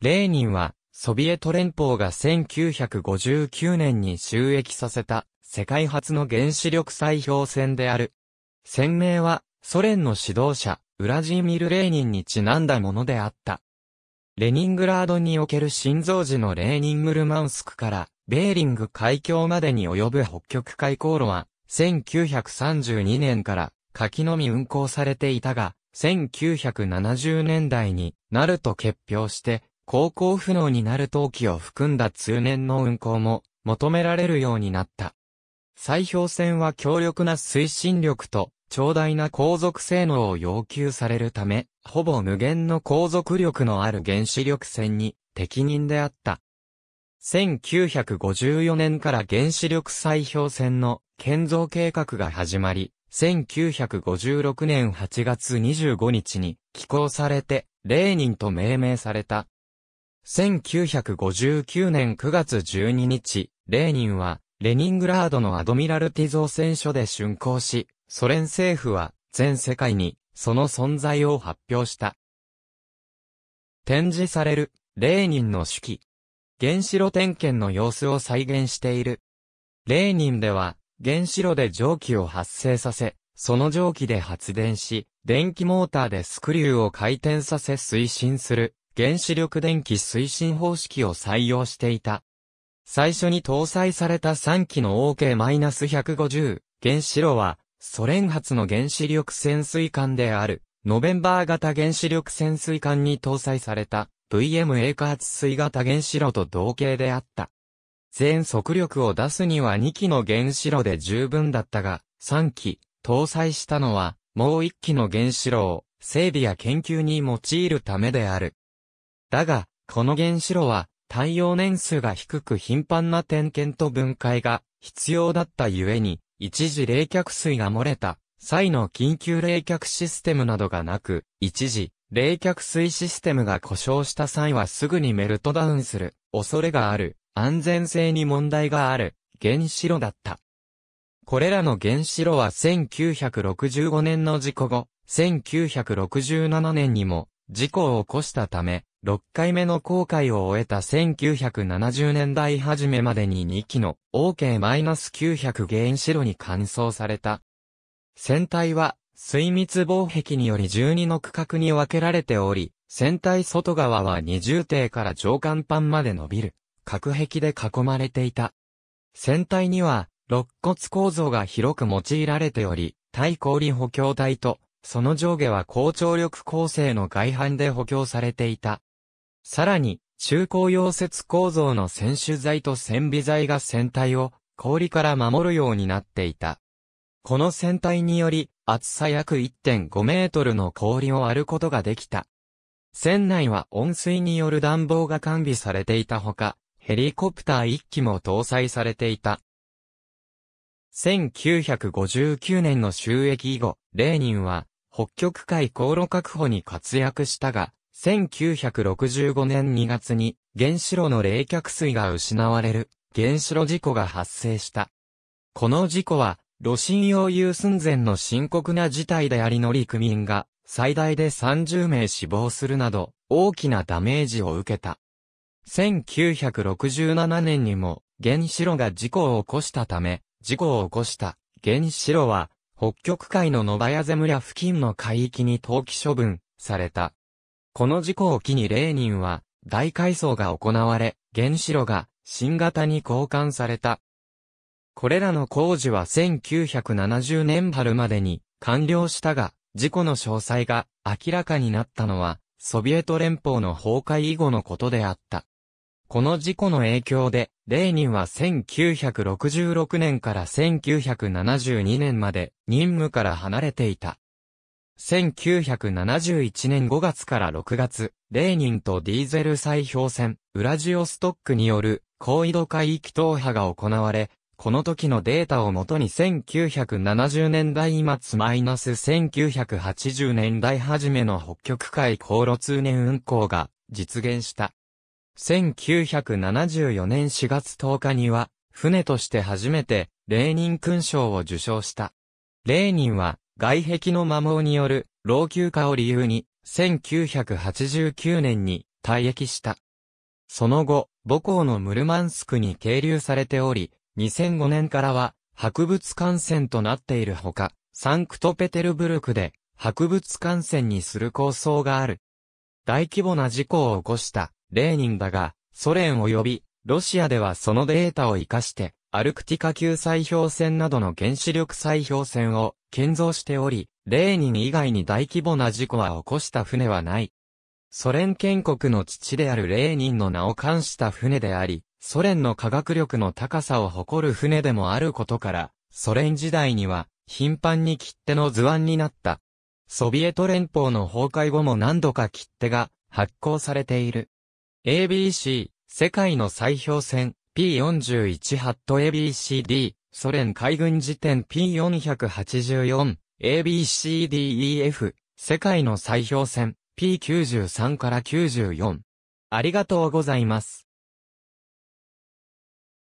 レーニンは、ソビエト連邦が1959年に収益させた、世界初の原子力砕氷船である。船名は、ソ連の指導者、ウラジーミル・レーニンにちなんだものであった。レニングラードにおける心臓時のレーニングルマウスクから、ベーリング海峡までに及ぶ北極海航路は、1932年から、柿のみ運航されていたが、1970年代になると決氷して、航行不能になる陶器を含んだ通年の運航も求められるようになった。砕氷船は強力な推進力と長大な航続性能を要求されるため、ほぼ無限の航続力のある原子力船に適任であった。1954年から原子力砕氷船の建造計画が始まり、1956年8月25日に寄港されて、レーニンと命名された1959年9月12日、レーニンは、レニングラードのアドミラルティ造船所で竣工し、ソ連政府は全世界にその存在を発表した。展示される、レーニンの手記。原子炉点検の様子を再現している。レーニンでは、原子炉で蒸気を発生させ、その蒸気で発電し、電気モーターでスクリューを回転させ推進する原子力電気推進方式を採用していた。最初に搭載された3機の OK-150 原子炉は、ソ連発の原子力潜水艦である、ノベンバー型原子力潜水艦に搭載された VM 栄化圧水型原子炉と同型であった。全速力を出すには2機の原子炉で十分だったが、3機、搭載したのは、もう1機の原子炉を整備や研究に用いるためである。だが、この原子炉は、耐用年数が低く頻繁な点検と分解が必要だったゆえに、一時冷却水が漏れた際の緊急冷却システムなどがなく、一時冷却水システムが故障した際はすぐにメルトダウンする恐れがある安全性に問題がある原子炉だった。これらの原子炉は1965年の事故後、1967年にも事故を起こしたため、6回目の航海を終えた1970年代初めまでに2機の OK-900 原子炉に換装された。船体は水密防壁により12の区画に分けられており、船体外側は二重艇から上甲板まで伸びる、隔壁で囲まれていた。船体には、肋骨構造が広く用いられており、対氷補強体と、その上下は高張力構成の外反で補強されていた。さらに、中高溶接構造の選手材と線微材が船体を氷から守るようになっていた。この船体により、厚さ約1.5メートルの氷を割ることができた。船内は温水による暖房が完備されていたほか、ヘリコプター1機も搭載されていた。1959年の収益以後、レーニンは、北極海航路確保に活躍したが、1965年2月に原子炉の冷却水が失われる原子炉事故が発生した。この事故は、炉心溶融寸前の深刻な事態であり乗組員が最大で30名死亡するなど大きなダメージを受けた。1967年にも原子炉が事故を起こしたため、事故を起こした原子炉は北極海のノバヤゼ村付近の海域に投棄処分された。この事故を機にレーニンは、大改装が行われ、原子炉が新型に交換された。これらの工事は1970年春までに完了したが、事故の詳細が明らかになったのは、ソビエト連邦の崩壊以後のことであった。この事故の影響で、レーニンは1966年から1972年まで任務から離れていた。1971年5月から6月、レーニンとディーゼル砕氷船、ウラジオストックによる高緯度海域踏破が行われ、この時のデータをもとに1970年代末マイナス1980年代初めの北極海航路通年運航が実現した。1974年4月10日には、船として初めて、レーニン勲章を受章した。レーニンは、外壁の摩耗による老朽化を理由に、1989年に退役した。その後、母校のムルマンスクに係留されており、2005年からは博物館線となっているほか、サンクトペテルブルクで博物館線にする構想がある。大規模な事故を起こしたレーニンだが、ソ連及びロシアではそのデータを活かしてアルクティカ級砕氷船などの原子力砕氷船を建造しており、レーニン以外に大規模な事故は起こした船はない。ソ連建国の父であるレーニンの名を冠した船であり、ソ連の科学力の高さを誇る船でもあることから、ソ連時代には頻繁に切手の図案になった。ソビエト連邦の崩壊後も何度か切手が発行されている。ABC、世界の砕氷船、P41 ハット ABCD、ソ連海軍辞典 P484、ABCDEF、世界の砕氷船 P93 から94。ありがとうございます。